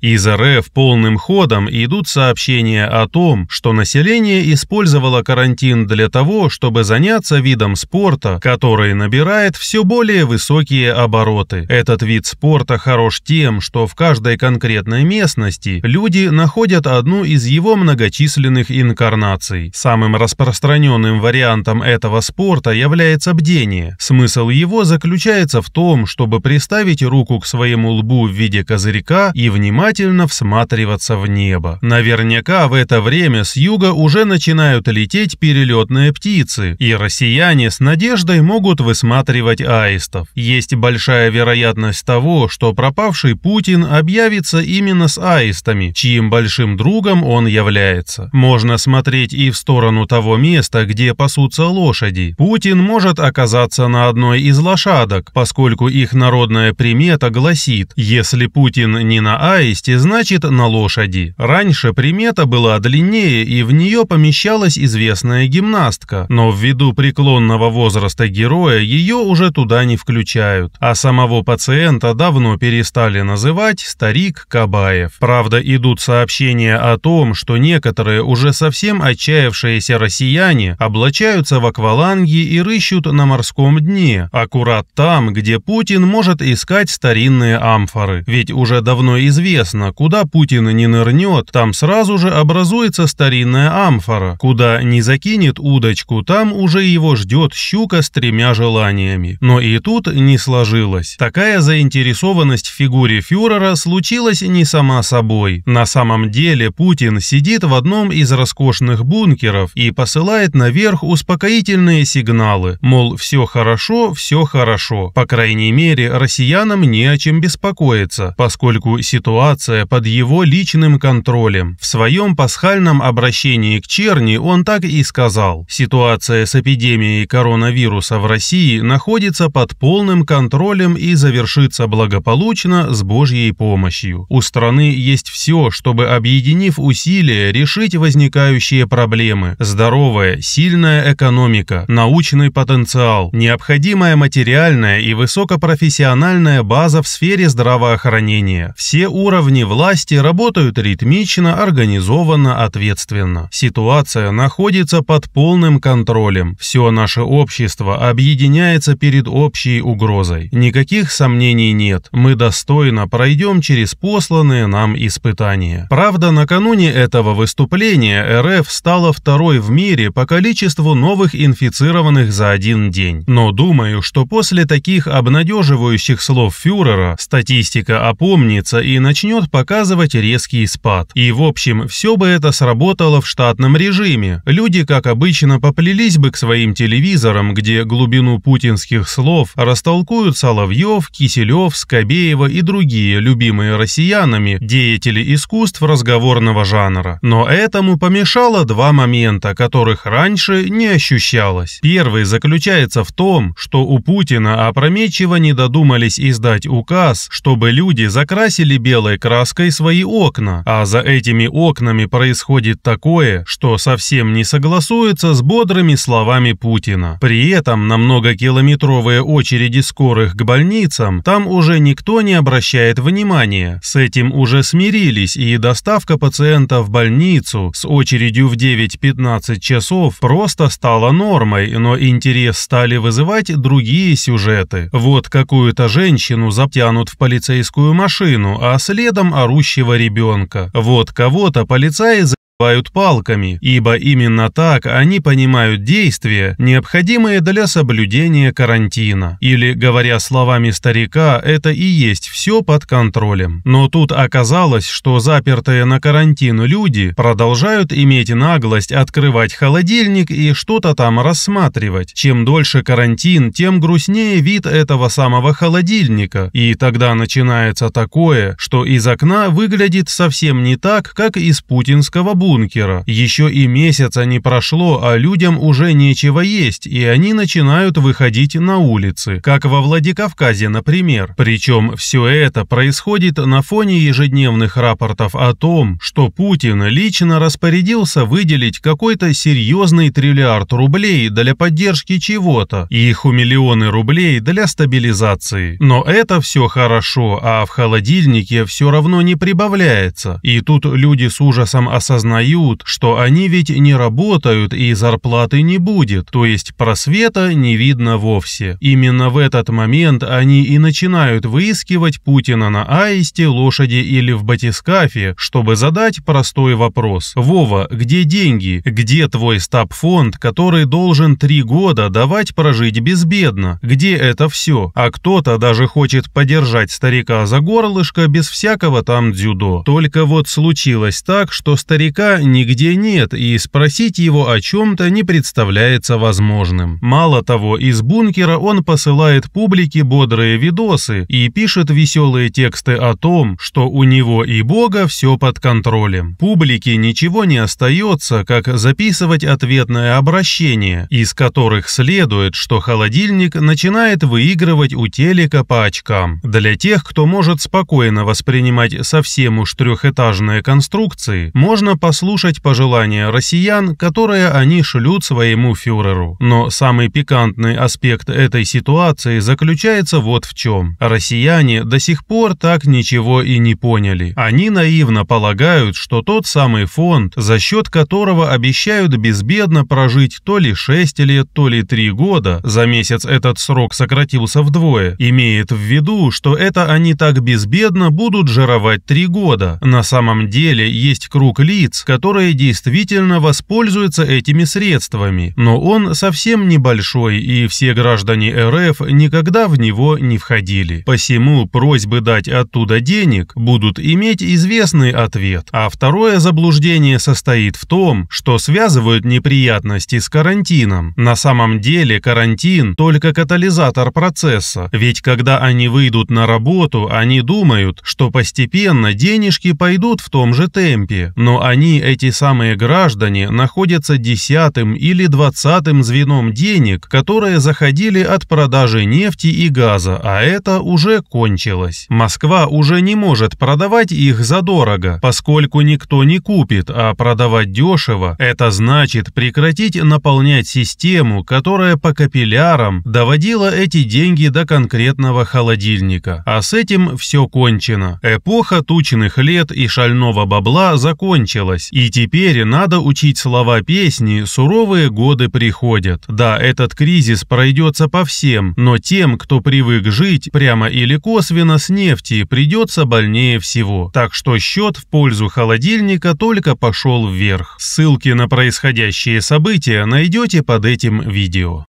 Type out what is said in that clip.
Из РФ полным ходом идут сообщения о том, что население использовало карантин для того, чтобы заняться видом спорта, который набирает все более высокие обороты. Этот вид спорта хорош тем, что в каждой конкретной местности люди находят одну из его многочисленных инкарнаций. Самым распространенным вариантом этого спорта является бдение. Смысл его заключается в том, чтобы приставить руку к своему лбу в виде козырька и внимать внимательно всматриваться в небо. Наверняка в это время с юга уже начинают лететь перелетные птицы, и россияне с надеждой могут высматривать аистов. Есть большая вероятность того, что пропавший Путин объявится именно с аистами, чьим большим другом он является. Можно смотреть и в сторону того места, где пасутся лошади. Путин может оказаться на одной из лошадок, поскольку их народная примета гласит, если Путин не на аисте, месте значит «на лошади». Раньше примета была длиннее, и в нее помещалась известная гимнастка, но ввиду преклонного возраста героя ее уже туда не включают, а самого пациента давно перестали называть «старик Кабаев». Правда, идут сообщения о том, что некоторые уже совсем отчаявшиеся россияне облачаются в акваланги и рыщут на морском дне, аккурат там, где Путин может искать старинные амфоры, ведь уже давно известно, ясно, куда Путин не нырнет, там сразу же образуется старинная амфора. Куда не закинет удочку, там уже его ждет щука с тремя желаниями. Но и тут не сложилось. Такая заинтересованность в фигуре фюрера случилась не сама собой. На самом деле Путин сидит в одном из роскошных бункеров и посылает наверх успокоительные сигналы, мол, все хорошо, все хорошо. По крайней мере, россиянам не о чем беспокоиться, поскольку ситуация ситуация под его личным контролем. В своем пасхальном обращении к Черни он так и сказал. Ситуация с эпидемией коронавируса в России находится под полным контролем и завершится благополучно с Божьей помощью. У страны есть все, чтобы, объединив усилия, решить возникающие проблемы. Здоровая, сильная экономика, научный потенциал, необходимая материальная и высокопрофессиональная база в сфере здравоохранения. Все уровни уровне власти работают ритмично, организованно, ответственно. Ситуация находится под полным контролем. Все наше общество объединяется перед общей угрозой. Никаких сомнений нет. Мы достойно пройдем через посланные нам испытания. Правда, накануне этого выступления РФ стала второй в мире по количеству новых инфицированных за один день. Но думаю, что после таких обнадеживающих слов фюрера статистика опомнится и начнет начнут показывать резкий спад. И в общем, все бы это сработало в штатном режиме. Люди, как обычно, поплелись бы к своим телевизорам, где глубину путинских слов растолкуют Соловьев, Киселев, Скобеева и другие любимые россиянами деятели искусств разговорного жанра. Но этому помешало два момента, которых раньше не ощущалось. Первый заключается в том, что у Путина опрометчиво не додумались издать указ, чтобы люди закрасили белой краской краской свои окна, а за этими окнами происходит такое, что совсем не согласуется с бодрыми словами Путина. При этом на многокилометровые очереди скорых к больницам там уже никто не обращает внимания. С этим уже смирились и доставка пациента в больницу с очередью в 9-15 часов просто стала нормой, но интерес стали вызывать другие сюжеты. Вот какую-то женщину затянут в полицейскую машину, а след следом орущего ребенка. Вот кого-то полицаи называют палками, ибо именно так они понимают действия, необходимые для соблюдения карантина. Или, говоря словами старика, это и есть все под контролем. Но тут оказалось, что запертые на карантин люди продолжают иметь наглость открывать холодильник и что-то там рассматривать. Чем дольше карантин, тем грустнее вид этого самого холодильника, и тогда начинается такое, что из окна выглядит совсем не так, как из путинского будущего бункера. Еще и месяца не прошло, а людям уже нечего есть, и они начинают выходить на улицы, как во Владикавказе, например. Причем все это происходит на фоне ежедневных рапортов о том, что Путин лично распорядился выделить какой-то серьезный триллиард рублей для поддержки чего-то, и их у миллионы рублей для стабилизации. Но это все хорошо, а в холодильнике все равно не прибавляется. И тут люди с ужасом осознают, узнают, что они ведь не работают и зарплаты не будет, то есть просвета не видно вовсе. Именно в этот момент они и начинают выискивать Путина на аисте, лошади или в батискафе, чтобы задать простой вопрос. «Вова, где деньги? Где твой стабфонд, который должен три года давать прожить безбедно? Где это все? А кто-то даже хочет подержать старика за горлышко без всякого там дзюдо. Только вот случилось так, что старика нигде нет, и спросить его о чем-то не представляется возможным. Мало того, из бункера он посылает публике бодрые видосы и пишет веселые тексты о том, что у него и Бога все под контролем. Публике ничего не остается, как записывать ответное обращение, из которых следует, что холодильник начинает выигрывать у телека по очкам. Для тех, кто может спокойно воспринимать совсем уж трехэтажные конструкции, можно по послушать пожелания россиян, которые они шлют своему фюреру. Но самый пикантный аспект этой ситуации заключается вот в чем. Россияне до сих пор так ничего и не поняли. Они наивно полагают, что тот самый фонд, за счет которого обещают безбедно прожить то ли 6 лет, то ли 3 года, за месяц этот срок сократился вдвое, имеет в виду, что это они так безбедно будут жировать 3 года. На самом деле есть круг лиц, которые действительно воспользуются этими средствами, но он совсем небольшой и все граждане РФ никогда в него не входили. Посему просьбы дать оттуда денег будут иметь известный ответ. А второе заблуждение состоит в том, что связывают неприятности с карантином. На самом деле карантин только катализатор процесса, ведь когда они выйдут на работу, они думают, что постепенно денежки пойдут в том же темпе, но они СМИ эти самые граждане находятся десятым или двадцатым звеном денег, которые заходили от продажи нефти и газа, а это уже кончилось. Москва уже не может продавать их задорого, поскольку никто не купит, а продавать дешево – это значит прекратить наполнять систему, которая по капиллярам доводила эти деньги до конкретного холодильника. А с этим все кончено. Эпоха тучных лет и шального бабла закончилась, осталось. И теперь надо учить слова песни «Суровые годы приходят». Да, этот кризис пройдется по всем, но тем, кто привык жить, прямо или косвенно с нефти, придется больнее всего. Так что счет в пользу холодильника только пошел вверх. Ссылки на происходящие события найдете под этим видео.